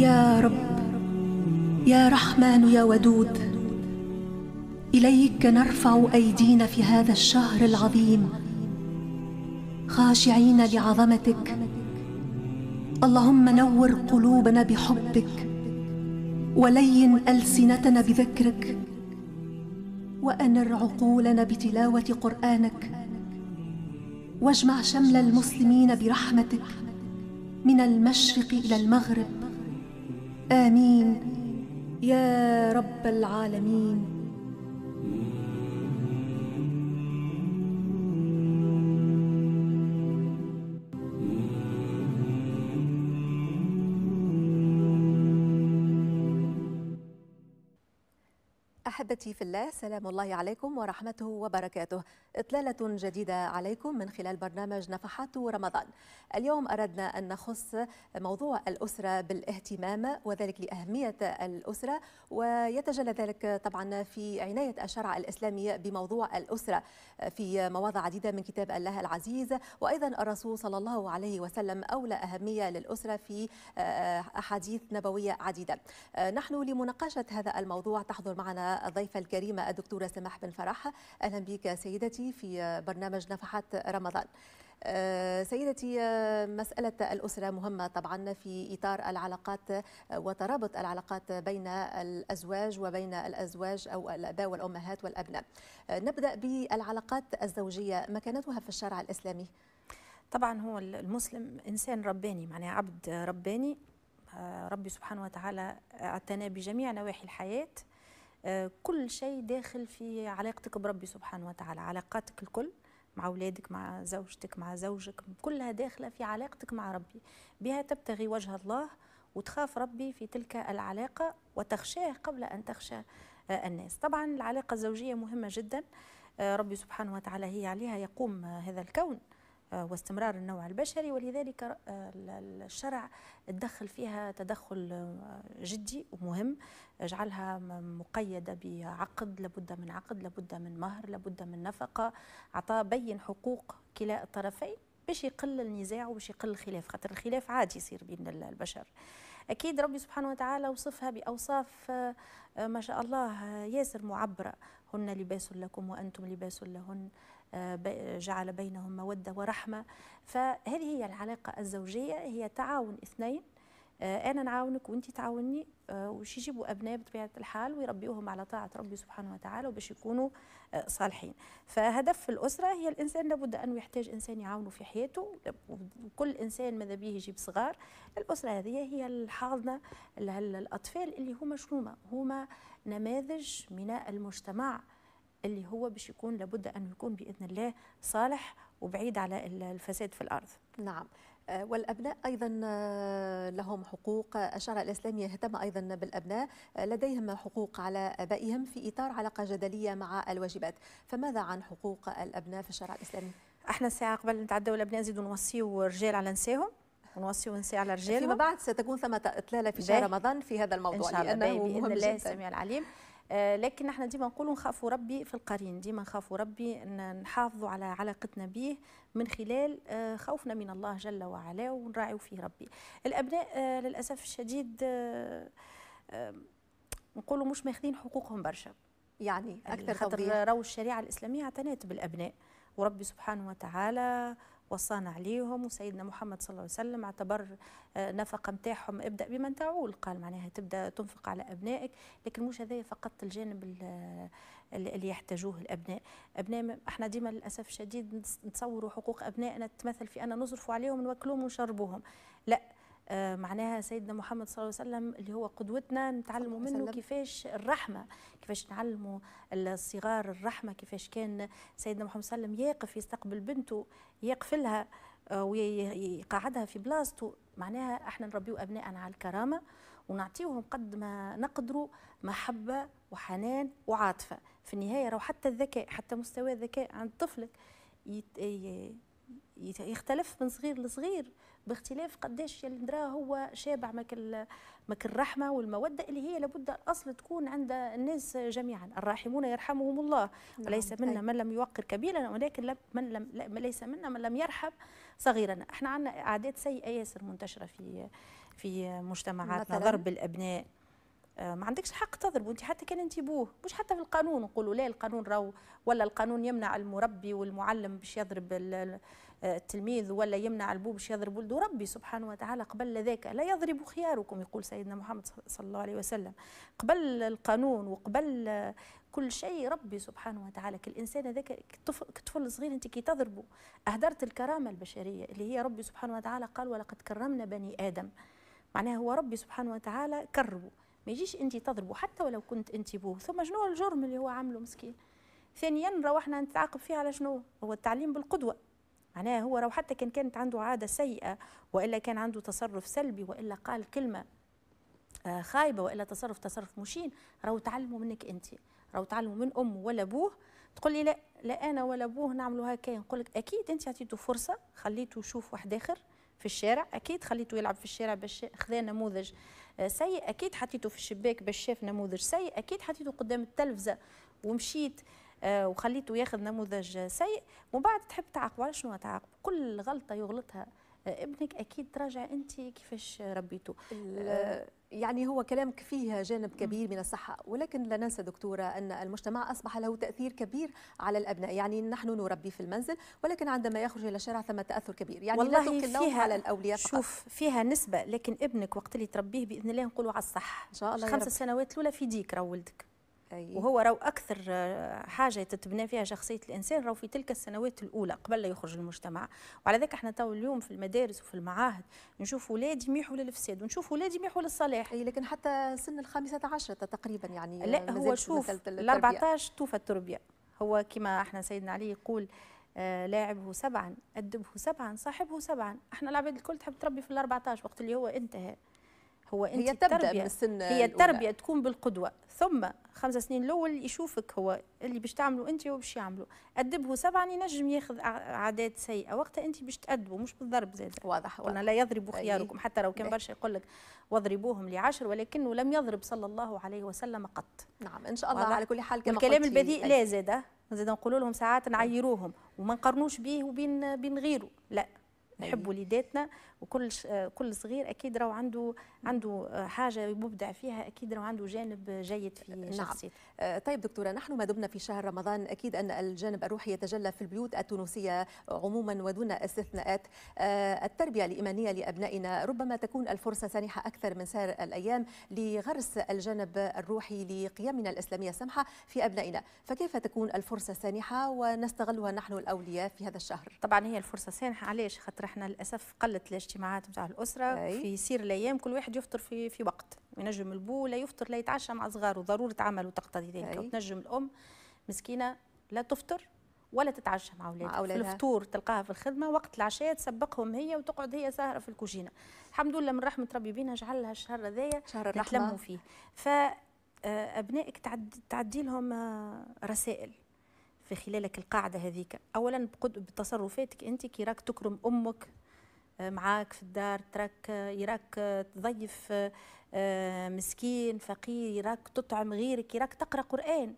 يا رب يا رحمن يا ودود اليك نرفع ايدينا في هذا الشهر العظيم خاشعين لعظمتك اللهم نور قلوبنا بحبك ولين السنتنا بذكرك وانر عقولنا بتلاوه قرانك واجمع شمل المسلمين برحمتك من المشرق الى المغرب امين يا رب العالمين احبتي في الله سلام الله عليكم ورحمته وبركاته اطلاله جديده عليكم من خلال برنامج نفحات رمضان اليوم اردنا ان نخص موضوع الاسره بالاهتمام وذلك لاهميه الاسره ويتجلى ذلك طبعا في عنايه الشرع الاسلامي بموضوع الاسره في مواضع عديده من كتاب الله العزيز وايضا الرسول صلى الله عليه وسلم اولى اهميه للاسره في آه، احاديث نبويه عديده آه، نحن لمناقشه هذا الموضوع تحضر معنا الضيفة الكريمة الدكتورة سماح بن فرح أهلا بك سيدتي في برنامج نفحات رمضان آه، سيدتي آه، مسألة الأسرة مهمة طبعا في إطار العلاقات آه، وترابط العلاقات بين الأزواج وبين الأزواج أو الآباء والأمهات والأبناء نبدأ بالعلاقات الزوجية مكانتها في الشرع الإسلامي طبعا هو المسلم إنسان رباني معناه عبد رباني ربي سبحانه وتعالى اعتنى بجميع نواحي الحياة آه، كل شيء داخل في علاقتك بربي سبحانه وتعالى علاقاتك الكل مع أولادك مع زوجتك مع زوجك كلها داخلة في علاقتك مع ربي بها تبتغي وجه الله وتخاف ربي في تلك العلاقة وتخشاه قبل أن تخشى آه، الناس طبعا العلاقة الزوجية مهمة جدا آه، ربي سبحانه وتعالى هي عليها يقوم هذا الكون آه، واستمرار النوع البشري ولذلك آه، الشرع تدخل فيها تدخل آه، جدي ومهم جعلها مقيدة بعقد لابد من عقد لابد من مهر لابد من نفقة عطاء بين حقوق كلا الطرفين باش يقل النزاع وباش يقل الخلاف خاطر الخلاف عادي يصير بين البشر اكيد ربي سبحانه وتعالى وصفها باوصاف ما شاء الله ياسر معبره هن لباس لكم وانتم لباس لهن جعل بينهم مودة ورحمة فهذه هي العلاقة الزوجية هي تعاون اثنين آه، أنا نعاونك وأنت تعاوني آه، وش يجيبوا أبناء بطبيعة الحال ويربيوهم على طاعة ربي سبحانه وتعالى وباش يكونوا آه، صالحين فهدف الأسرة هي الإنسان لابد أنه يحتاج إنسان يعاونه في حياته وكل إنسان ماذا به يجيب صغار الأسرة هذه هي الحاضنة للأطفال اللي هما شنوما هما نماذج من المجتمع اللي هو باش يكون لابد أن يكون بإذن الله صالح وبعيد على الفساد في الأرض نعم آه، والأبناء أيضا آه، لهم حقوق الشرع الإسلامي يهتم أيضا بالأبناء آه، لديهم حقوق على أبائهم في إطار علاقة جدلية مع الواجبات فماذا عن حقوق الأبناء في الشرع الإسلامي؟ احنا الساعة قبل نتعدوا الأبناء نزيدوا نوصيو رجال على نساهم ونوصيو نساء على رجال فيما بعد ستكون ثمة إطلالة في شهر رمضان في هذا الموضوع إن شاء الله بإذن الله السميع العليم آه، لكن احنا ديما نقولوا نخافوا ربي في القرين ديما نخافوا ربي نحافظوا على علاقتنا به من خلال آه، خوفنا من الله جل وعلا ونراعيوا فيه ربي الابناء آه، للاسف الشديد نقولوا مش ماخذين حقوقهم برشا يعني أيوة. اكثر خاطر راهو الشريعه الاسلاميه اعتنت بالابناء وربي سبحانه وتعالى وصانا عليهم وسيدنا محمد صلى الله عليه وسلم اعتبر آه، نفقة متاعهم ابدأ بمن تعول قال معناها تبدأ تنفق على أبنائك لكن مش هذايا فقط الجانب آه، اللي يحتاجوه الأبناء أبناء احنا ديما للأسف الشديد نتصوروا حقوق أبنائنا تتمثل في أن نصرفوا عليهم ونوكلهم ونشربوهم لا آه، معناها سيدنا محمد صلى الله عليه وسلم اللي هو قدوتنا نتعلموا منه كيفاش الرحمه كيفاش نعلموا الصغار الرحمه كيفاش كان سيدنا محمد صلى الله عليه وسلم يقف يستقبل بنته يقفلها آه، ويقعدها في بلاصته معناها احنا نربيو ابنائنا على الكرامه ونعطيوهم قد ما نقدروا محبه وحنان وعاطفه في النهايه راهو حتى الذكاء حتى مستوى الذكاء عند طفلك يختلف من صغير لصغير باختلاف قداش يندرا هو شابع ماك ماك الرحمه والموده اللي هي لابد الاصل تكون عند الناس جميعا الراحمون يرحمهم الله نعم. ليس منا من لم يوقر كبيرا ولكن من لم ليس منا من لم يرحم صغيرنا احنا عندنا عادات سيئه ياسر منتشره في في مجتمعاتنا ضرب الابناء آه، ما عندكش حق تضربه انت حتى كان انت بوه مش حتى في القانون نقولوا لا القانون راه ولا القانون يمنع المربي والمعلم باش يضرب آه، التلميذ ولا يمنع البو باش يضرب ولده ربي سبحانه وتعالى قبل ذاك لا يضرب خياركم يقول سيدنا محمد صلى الله عليه وسلم قبل القانون وقبل كل شيء ربي سبحانه وتعالى كالإنسان هذاك كطفل صغير أنت كي تضربه أهدرت الكرامة البشرية اللي هي ربي سبحانه وتعالى قال ولقد كرمنا بني آدم معناها هو ربي سبحانه وتعالى كرمه ما يجيش انت تضربه حتى ولو كنت انت بوه ثم شنو الجرم اللي هو عامله مسكين ثانيا روحنا نتعاقب فيه على شنو هو التعليم بالقدوه معناها هو لو حتى كان كانت عنده عاده سيئه والا كان عنده تصرف سلبي والا قال كلمه آه، خايبه والا تصرف تصرف مشين راهو تعلموا منك انت راهو تعلموا من امه ولا ابوه تقول لي لا لا انا ولا ابوه نعملوا هكا نقول لك اكيد انت عطيته فرصه خليته يشوف واحد اخر في الشارع اكيد خليته يلعب في الشارع باش خذا نموذج سيء اكيد حطيته في الشباك باش شاف نموذج سيء اكيد حطيته قدام التلفزه ومشيت آه، وخليته ياخذ نموذج سيء ومن بعد تحب تعاقبه على شنو تعاقب كل غلطه يغلطها آه، ابنك اكيد تراجع انت كيفاش ربيته يعني هو كلامك فيه جانب كبير من الصحة ولكن لا ننسى دكتورة أن المجتمع أصبح له تأثير كبير على الأبناء يعني نحن نربي في المنزل ولكن عندما يخرج إلى الشارع ثم تأثر كبير يعني والله لا فيها على الأولياء فقط. شوف فيها نسبة لكن ابنك وقت اللي تربيه بإذن الله نقوله على الصح إن شاء الله خمس سنوات الأولى في ديك راه ولدك أيه. وهو راهو اكثر آه، حاجه تتبنى فيها شخصيه الانسان راهو في تلك السنوات الاولى قبل لا يخرج المجتمع وعلى ذلك احنا تو اليوم في المدارس وفي المعاهد نشوف اولاد يميحوا للفساد ونشوف اولاد يميحوا للصلاح أي لكن حتى سن الخامسة عشرة تقريبا يعني آه، لا هو شوف ال 14 توفى التربيه هو كما احنا سيدنا علي يقول آه، لاعبه سبعا أدبه سبعا صاحبه سبعا احنا العباد الكل تحب تربي في ال 14 وقت اللي هو انتهى هو انت هي تبدا التربية. من السن هي التربيه الأولى. تكون بالقدوه ثم خمس سنين الاول يشوفك هو اللي باش تعمله انت هو باش يعمله ادبه سبعا ينجم ياخذ عادات سيئه وقتها انت باش تادبه مش بالضرب زاد واضح قلنا لا يضرب خياركم حتى لو كان إيه. برشا يقول لك واضربوهم لعشر ولكنه لم يضرب صلى الله عليه وسلم قط نعم ان شاء الله على كل حال كما الكلام البذيء لا زاد زاد نقول لهم ساعات نعيروهم وما نقارنوش به وبين بين غيره لا نحب وليداتنا وكل كل صغير اكيد راهو عنده عنده حاجه مبدع فيها اكيد راهو عنده جانب جيد في نعم. شخصيته آه، طيب دكتوره نحن ما دمنا في شهر رمضان اكيد ان الجانب الروحي يتجلى في البيوت التونسيه عموما ودون استثناءات آه، التربيه الايمانيه لابنائنا ربما تكون الفرصه سانحه اكثر من سائر الايام لغرس الجانب الروحي لقيمنا الاسلاميه السمحه في ابنائنا فكيف تكون الفرصه سانحه ونستغلها نحن الاولياء في هذا الشهر طبعا هي الفرصه سانحه علاش خاطر احنا للاسف قلت الاجتماعات نتاع الاسره أي. في سير الايام كل واحد يفطر في في وقت ينجم البو لا يفطر لا يتعشى مع صغاره ضروره عمل وتقتضي ذلك وتنجم الام مسكينه لا تفطر ولا تتعشى مع اولادها في الفطور تلقاها في الخدمه وقت العشاء تسبقهم هي وتقعد هي ساهره في الكوجينه الحمد لله من رحمه ربي بينا جعلها الشهر هذايا نتلموا فيه فابنائك آه، تعدي, تعدي لهم آه، رسائل في خلالك القاعده هذيك اولا بتصرفاتك انت كي راك تكرم امك معاك في الدار تراك يراك تضيف آه، مسكين فقير يراك تطعم غيرك يراك تقرا قران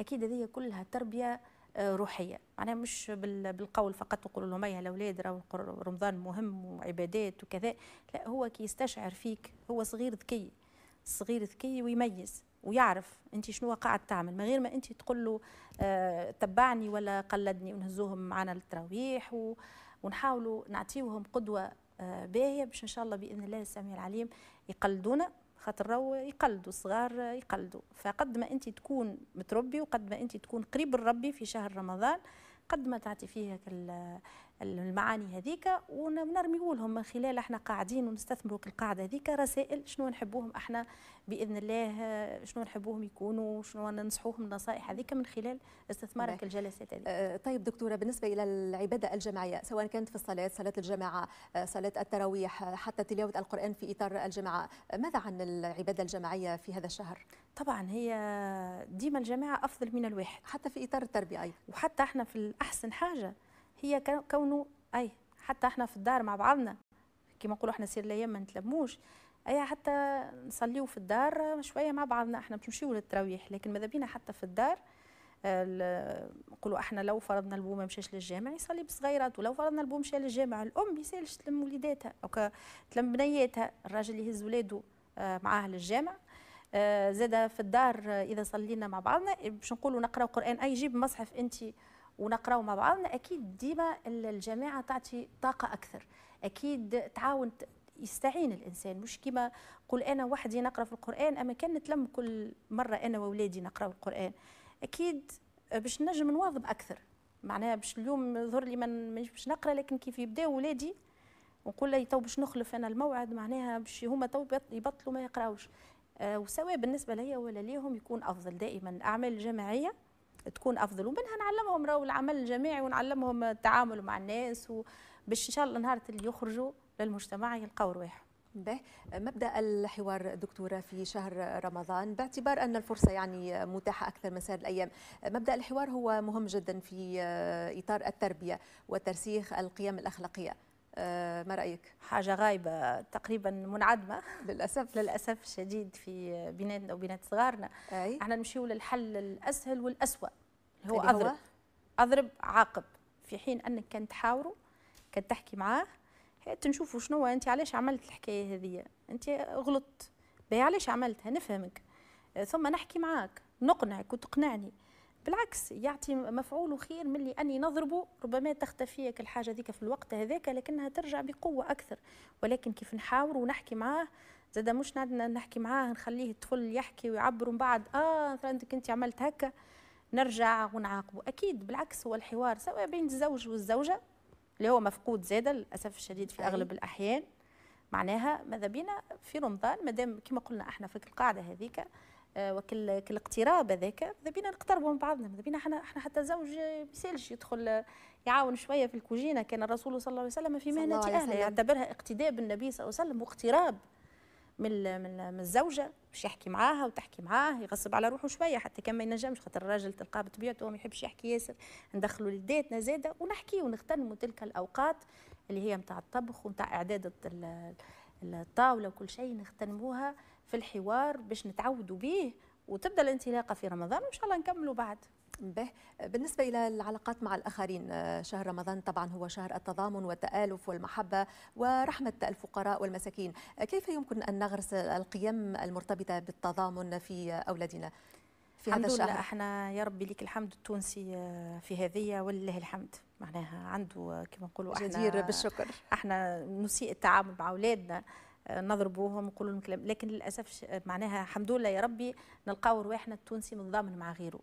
اكيد هذه كلها تربيه آه، روحيه معناها مش بالقول فقط نقول لهم يا الاولاد رمضان مهم وعبادات وكذا لا هو كي يستشعر فيك هو صغير ذكي صغير ذكي ويميز ويعرف انت شنو قاعد تعمل من غير ما انت تقول له آه، تبعني ولا قلدني ونهزوهم معنا للتراويح و... ونحاولوا نعطيوهم قدوه آه، باهيه باش ان شاء الله باذن الله السميع العليم يقلدونا خاطر راهو يقلدوا الصغار يقلدوا فقد ما انت تكون متربي وقد ما انت تكون قريب لربي في شهر رمضان قد ما تعطي فيه المعاني هذيك ونرميو لهم من خلال احنا قاعدين ونستثمروا القاعده هذيك رسائل شنو نحبوهم احنا باذن الله شنو نحبوهم يكونوا شنو ننصحوهم النصائح هذيك من خلال استثمارك نعم. الجلسات هذه آه، طيب دكتوره بالنسبه الى العباده الجماعيه سواء كانت في الصلاه صلاه الجماعه آه، صلاه التراويح آه، حتى تلاوه القران في اطار الجماعه ماذا عن العباده الجماعيه في هذا الشهر طبعا هي ديما الجماعه افضل من الواحد حتى في اطار التربيه ايضا وحتى احنا في الاحسن حاجه هي كونه أي حتى احنا في الدار مع بعضنا كما نقولوا احنا سير الايام ما نتلموش اي حتى نصليو في الدار شويه مع بعضنا احنا باش نمشيو للتراويح لكن ماذا بينا حتى في الدار نقولوا احنا لو فرضنا البو ما مشاش للجامع يصلي بصغيرات ولو فرضنا البو مشى للجامع الام يسالش تلم وليداتها او تلم بنياتها الراجل يهز ولاده معاه للجامع آه، زاد في الدار آه، اذا صلينا مع بعضنا باش نقولوا نقرا قران اي جيب مصحف انت ونقراو مع بعضنا اكيد ديما الجماعه تعطي طاقه اكثر اكيد تعاون يستعين الانسان مش كما قل انا وحدي نقرا في القران اما كان نتلم كل مره انا واولادي نقراو القران اكيد باش نجم نواظب اكثر معناها باش اليوم ظهر لي من باش نقرا لكن كيف يبداو ولادي ونقول لي تو باش نخلف انا الموعد معناها باش هما تو يبطلوا ما يقراوش آه وسواء بالنسبه ليا ولا ليهم يكون افضل دائما الاعمال الجماعيه تكون افضل ومنها نعلمهم راهو العمل الجماعي ونعلمهم التعامل مع الناس باش ان شاء الله نهار اللي يخرجوا للمجتمع يلقاو رواحهم به نعم. مبدا الحوار دكتوره في شهر رمضان باعتبار ان الفرصه يعني متاحه اكثر من سائر الايام مبدا الحوار هو مهم جدا في اطار التربيه وترسيخ القيم الاخلاقيه ما رايك حاجه غايبه تقريبا منعدمه للاسف للاسف الشديد في بناتنا وبنات صغارنا أي. احنا نمشيو للحل الاسهل والاسوا اللي هو اضرب اضرب عاقب في حين انك كان تحاوره كان تحكي معاه تنشوفوا شنو انت علاش عملت الحكايه هذه انت غلطت بي علاش عملتها نفهمك ثم نحكي معاك نقنعك وتقنعني بالعكس يعطي مفعول خير من اللي أني نضربه ربما تختفيك الحاجة ذيك في الوقت هذاك لكنها ترجع بقوة أكثر ولكن كيف نحاور ونحكي معاه زاد مش عندنا نحكي معاه نخليه الطفل يحكي ويعبر من بعد اه مثلا انت كنت عملت هكا نرجع ونعاقبه اكيد بالعكس هو الحوار سواء بين الزوج والزوجه اللي هو مفقود زاد للاسف الشديد في اغلب الاحيان معناها ماذا بينا في رمضان مادام كما قلنا احنا في القاعده هذيك وكل كل اقتراب هذاك ماذا بينا نقتربوا من بعضنا ماذا بينا احنا احنا حتى زوج يسالش يدخل يعاون شويه في الكوجينه كان الرسول صلى الله عليه وسلم في مهنه اهله يعتبرها اقتداء بالنبي صلى الله عليه وسلم واقتراب من من من الزوجه باش يحكي معاها وتحكي معاه يغصب على روحه شويه حتى كان ما ينجمش خاطر الراجل تلقاه بطبيعته ما يحبش يحكي ياسر ندخلوا لداتنا زاده ونحكي ونغتنموا تلك الاوقات اللي هي نتاع الطبخ ونتاع اعداد الطاوله وكل شيء نغتنموها في الحوار باش نتعودوا به وتبدا الانطلاقه في رمضان وان شاء الله نكملوا بعد به بالنسبة إلى العلاقات مع الآخرين شهر رمضان طبعا هو شهر التضامن والتآلف والمحبة ورحمة الفقراء والمساكين كيف يمكن أن نغرس القيم المرتبطة بالتضامن في أولادنا في هذا الشهر لله احنا يا ربي لك الحمد التونسي آه، في هذه ولله الحمد معناها عنده آه، كما نقولوا احنا جدير بالشكر احنا نسيء التعامل مع اولادنا نضربوهم ونقولوا لهم كلام لكن للاسف معناها الحمد لله يا ربي نلقاو رواحنا التونسي متضامن مع غيره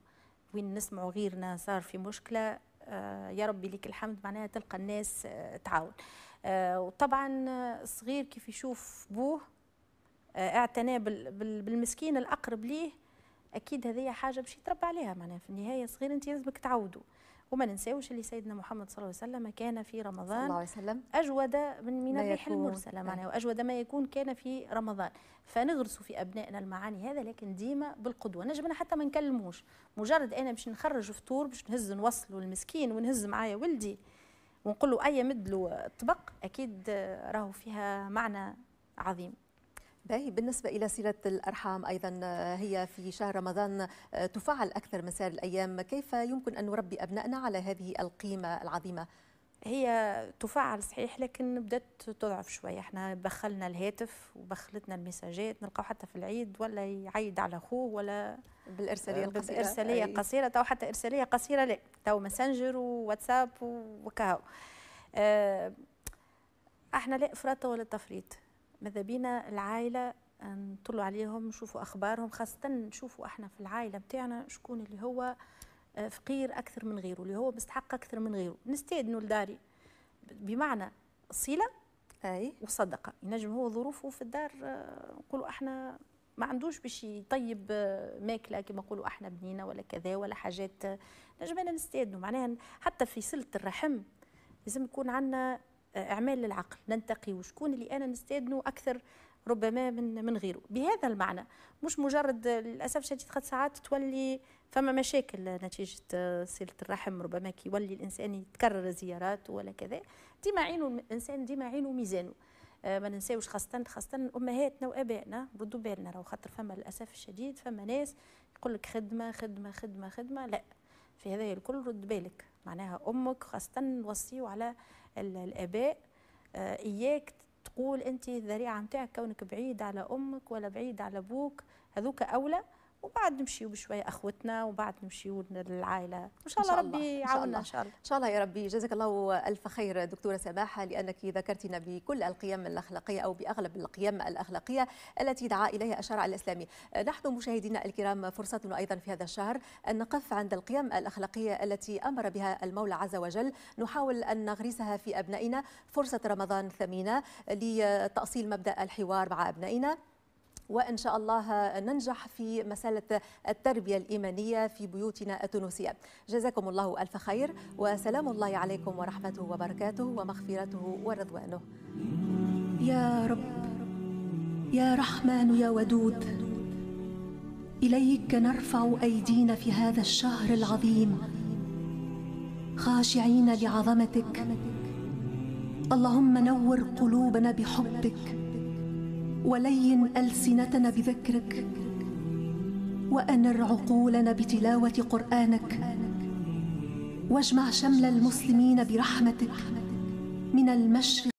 وين نسمعوا غيرنا صار في مشكله آه، يا ربي لك الحمد معناها تلقى الناس آه، تعاون آه، وطبعا الصغير كيف يشوف بوه اعتنى بالمسكين الاقرب ليه اكيد هذه حاجه باش يتربى عليها معناها في النهايه صغير انت لازمك تعوده وما ننساوش اللي سيدنا محمد صلى الله عليه وسلم كان في رمضان صلى الله عليه وسلم أجود من من الريح المرسلة نعم. معناها وأجود ما يكون كان في رمضان فنغرس في أبنائنا المعاني هذا لكن ديما بالقدوة نجمنا حتى ما نكلموش مجرد أنا باش نخرج فطور باش نهز نوصله المسكين ونهز معايا ولدي ونقول له أي مد له طبق أكيد راهو فيها معنى عظيم باهي بالنسبة إلى صلة الأرحام أيضا آه، هي في شهر رمضان آه، تفعل أكثر من سائر الأيام كيف يمكن أن نربي أبنائنا على هذه القيمة العظيمة هي تفعل صحيح لكن بدات تضعف شويه احنا بخلنا الهاتف وبخلتنا المساجات نلقاو حتى في العيد ولا يعيد على اخوه ولا آه، بالارساليه القصيره بالارساليه القصيره تو حتى ارساليه قصيره لا تو ماسنجر وواتساب وكاو اه احنا لا افراط ولا تفريط ماذا بينا العائله نطلوا عليهم نشوفوا اخبارهم خاصه نشوفوا احنا في العائله بتاعنا شكون اللي هو آه، فقير اكثر من غيره اللي هو مستحق اكثر من غيره نستدنوا لداري بمعنى صله اي وصدقه ينجم هو ظروفه في الدار آه، نقولوا احنا ما عندوش باش يطيب آه، ماكله كما نقولوا احنا بنينه ولا كذا ولا حاجات نجم انا نستدنوا معناها حتى في صله الرحم لازم يكون عندنا اعمال للعقل ننتقي وشكون اللي انا نستدنه اكثر ربما من من غيره بهذا المعنى مش مجرد للاسف الشديد قد ساعات تولي فما مشاكل نتيجه صله الرحم ربما كي يولي الانسان يتكرر زيارات ولا كذا ديما عينه الانسان ديما عينه ميزانه آه، ما ننساوش خاصة خاصة أمهاتنا وآبائنا ردوا بالنا راهو خاطر فما للأسف الشديد فما ناس يقول لك خدمة خدمة خدمة خدمة لا في هذا الكل رد بالك معناها أمك خاصة نوصيو على الاباء آه، اياك تقول انت الذريعه نتاعك كونك بعيد على امك ولا بعيد على ابوك هذوك اولى وبعد نمشيو بشويه اخوتنا وبعد نمشيو للعائله ان شاء الله ربي يعاوننا ان شاء الله ان شاء الله يا ربي جزاك الله الف خير دكتوره سماحه لانك ذكرتنا بكل القيم الاخلاقيه او باغلب القيم الاخلاقيه التي دعا اليها الشرع الاسلامي نحن مشاهدينا الكرام فرصتنا ايضا في هذا الشهر ان نقف عند القيم الاخلاقيه التي امر بها المولى عز وجل نحاول ان نغرسها في ابنائنا فرصه رمضان ثمينه لتاصيل مبدا الحوار مع ابنائنا وإن شاء الله ننجح في مسألة التربية الإيمانية في بيوتنا التونسية جزاكم الله ألف خير وسلام الله عليكم ورحمته وبركاته ومغفرته ورضوانه يا رب يا رحمن يا ودود إليك نرفع أيدينا في هذا الشهر العظيم خاشعين لعظمتك اللهم نور قلوبنا بحبك ولين ألسنتنا بذكرك وأنر عقولنا بتلاوة قرآنك واجمع شمل المسلمين برحمتك من المشرق